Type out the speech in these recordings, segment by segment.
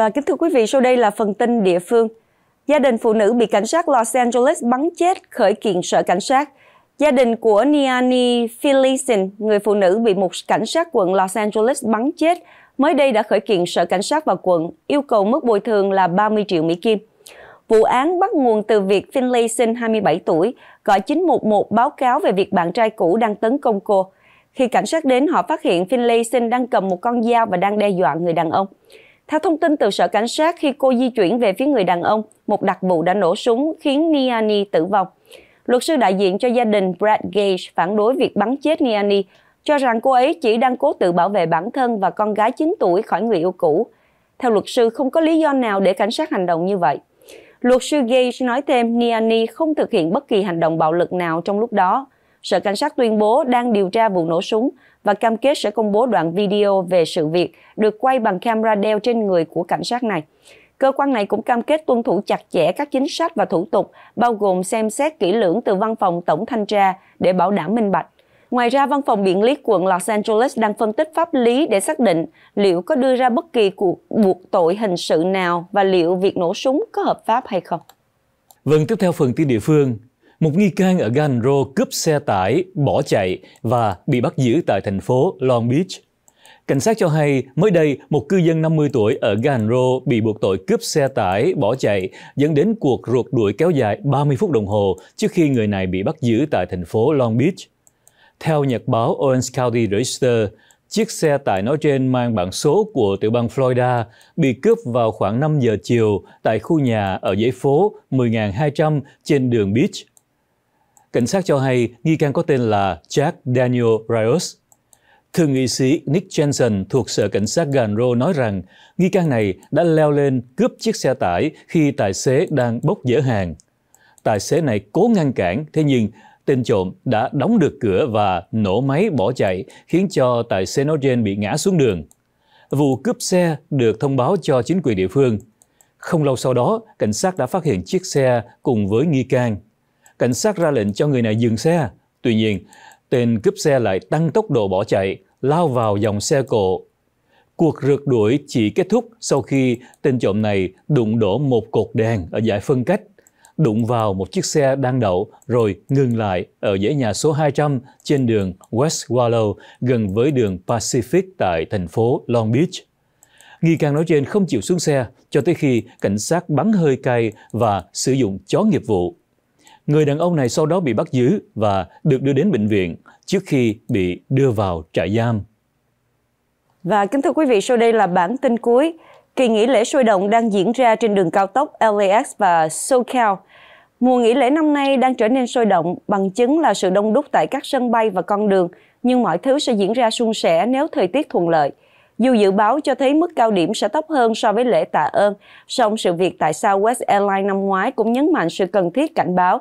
Và kính thưa quý vị, sau đây là phần tin địa phương. Gia đình phụ nữ bị cảnh sát Los Angeles bắn chết khởi kiện sở cảnh sát. Gia đình của Niani Philisin, người phụ nữ bị một cảnh sát quận Los Angeles bắn chết, mới đây đã khởi kiện sở cảnh sát và quận, yêu cầu mức bồi thường là 30 triệu Mỹ Kim. Vụ án bắt nguồn từ việc Finlayson, 27 tuổi, gọi 911 báo cáo về việc bạn trai cũ đang tấn công cô. Khi cảnh sát đến, họ phát hiện Finlayson đang cầm một con dao và đang đe dọa người đàn ông. Theo thông tin từ sở cảnh sát, khi cô di chuyển về phía người đàn ông, một đặc vụ đã nổ súng khiến Niani tử vong. Luật sư đại diện cho gia đình Brad Gage phản đối việc bắn chết Niani, cho rằng cô ấy chỉ đang cố tự bảo vệ bản thân và con gái 9 tuổi khỏi người yêu cũ. Theo luật sư, không có lý do nào để cảnh sát hành động như vậy. Luật sư Gage nói thêm Niani không thực hiện bất kỳ hành động bạo lực nào trong lúc đó. Sở Cảnh sát tuyên bố đang điều tra vụ nổ súng và cam kết sẽ công bố đoạn video về sự việc được quay bằng camera đeo trên người của cảnh sát này. Cơ quan này cũng cam kết tuân thủ chặt chẽ các chính sách và thủ tục, bao gồm xem xét kỹ lưỡng từ văn phòng tổng thanh tra để bảo đảm minh bạch. Ngoài ra, văn phòng biện lý quận Los Angeles đang phân tích pháp lý để xác định liệu có đưa ra bất kỳ cuộc buộc tội hình sự nào và liệu việc nổ súng có hợp pháp hay không. Vâng, tiếp theo phần tin địa phương. Một nghi can ở Ganro cướp xe tải, bỏ chạy và bị bắt giữ tại thành phố Long Beach. Cảnh sát cho hay, mới đây, một cư dân 50 tuổi ở Ganro bị buộc tội cướp xe tải, bỏ chạy, dẫn đến cuộc rượt đuổi kéo dài 30 phút đồng hồ trước khi người này bị bắt giữ tại thành phố Long Beach. Theo nhật báo Orange County Register, chiếc xe tải nói trên mang bản số của tiểu bang Florida bị cướp vào khoảng 5 giờ chiều tại khu nhà ở dãy phố 10.200 trên đường Beach Cảnh sát cho hay nghi can có tên là Jack Daniel Rios. Thượng nghị sĩ Nick Jensen thuộc Sở Cảnh sát Ganro nói rằng nghi can này đã leo lên cướp chiếc xe tải khi tài xế đang bốc dỡ hàng. Tài xế này cố ngăn cản, thế nhưng tên trộm đã đóng được cửa và nổ máy bỏ chạy, khiến cho tài xế nói trên bị ngã xuống đường. Vụ cướp xe được thông báo cho chính quyền địa phương. Không lâu sau đó, cảnh sát đã phát hiện chiếc xe cùng với nghi can cảnh sát ra lệnh cho người này dừng xe. Tuy nhiên, tên cướp xe lại tăng tốc độ bỏ chạy, lao vào dòng xe cộ. Cuộc rượt đuổi chỉ kết thúc sau khi tên trộm này đụng đổ một cột đèn ở giải phân cách, đụng vào một chiếc xe đang đậu rồi ngừng lại ở dãy nhà số 200 trên đường West Wallow gần với đường Pacific tại thành phố Long Beach. Nghi can nói trên không chịu xuống xe cho tới khi cảnh sát bắn hơi cay và sử dụng chó nghiệp vụ Người đàn ông này sau đó bị bắt giữ và được đưa đến bệnh viện trước khi bị đưa vào trại giam. Và kính thưa quý vị, sau đây là bản tin cuối. Kỳ nghỉ lễ sôi động đang diễn ra trên đường cao tốc LAX và SoCal. Mùa nghỉ lễ năm nay đang trở nên sôi động, bằng chứng là sự đông đúc tại các sân bay và con đường, nhưng mọi thứ sẽ diễn ra suôn sẻ nếu thời tiết thuận lợi. Dù dự báo cho thấy mức cao điểm sẽ thấp hơn so với lễ tạ ơn, song sự việc tại sao West Airlines năm ngoái cũng nhấn mạnh sự cần thiết cảnh báo.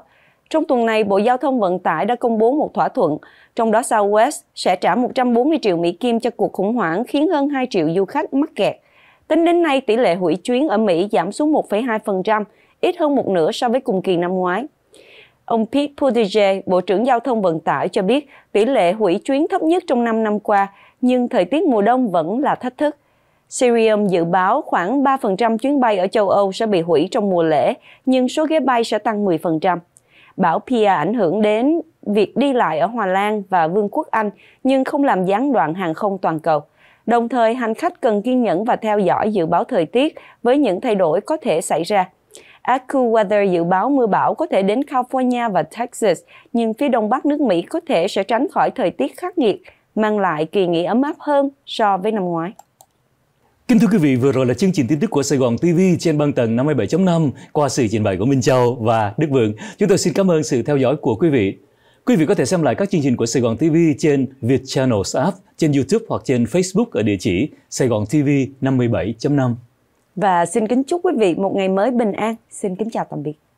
Trong tuần này, Bộ Giao thông Vận tải đã công bố một thỏa thuận, trong đó Southwest sẽ trả 140 triệu Mỹ Kim cho cuộc khủng hoảng khiến hơn 2 triệu du khách mắc kẹt. Tính đến nay, tỷ lệ hủy chuyến ở Mỹ giảm xuống 1,2%, ít hơn một nửa so với cùng kỳ năm ngoái. Ông Pete Buttigieg, Bộ trưởng Giao thông Vận tải cho biết tỷ lệ hủy chuyến thấp nhất trong 5 năm qua, nhưng thời tiết mùa đông vẫn là thách thức. Sirium dự báo khoảng 3% chuyến bay ở châu Âu sẽ bị hủy trong mùa lễ, nhưng số ghế bay sẽ tăng 10%. Bão Pia ảnh hưởng đến việc đi lại ở Hòa Lan và Vương quốc Anh, nhưng không làm gián đoạn hàng không toàn cầu. Đồng thời, hành khách cần kiên nhẫn và theo dõi dự báo thời tiết với những thay đổi có thể xảy ra. AccuWeather dự báo mưa bão có thể đến California và Texas, nhưng phía đông bắc nước Mỹ có thể sẽ tránh khỏi thời tiết khắc nghiệt, mang lại kỳ nghỉ ấm áp hơn so với năm ngoái. Kính thưa quý vị, vừa rồi là chương trình tin tức của Sài Gòn TV trên băng tần 57.5 qua sự trình bày của Minh Châu và Đức Vượng. Chúng tôi xin cảm ơn sự theo dõi của quý vị. Quý vị có thể xem lại các chương trình của Sài Gòn TV trên Viet Channel app, trên YouTube hoặc trên Facebook ở địa chỉ Sài Gòn TV 57.5 và xin kính chúc quý vị một ngày mới bình an. Xin kính chào tạm biệt.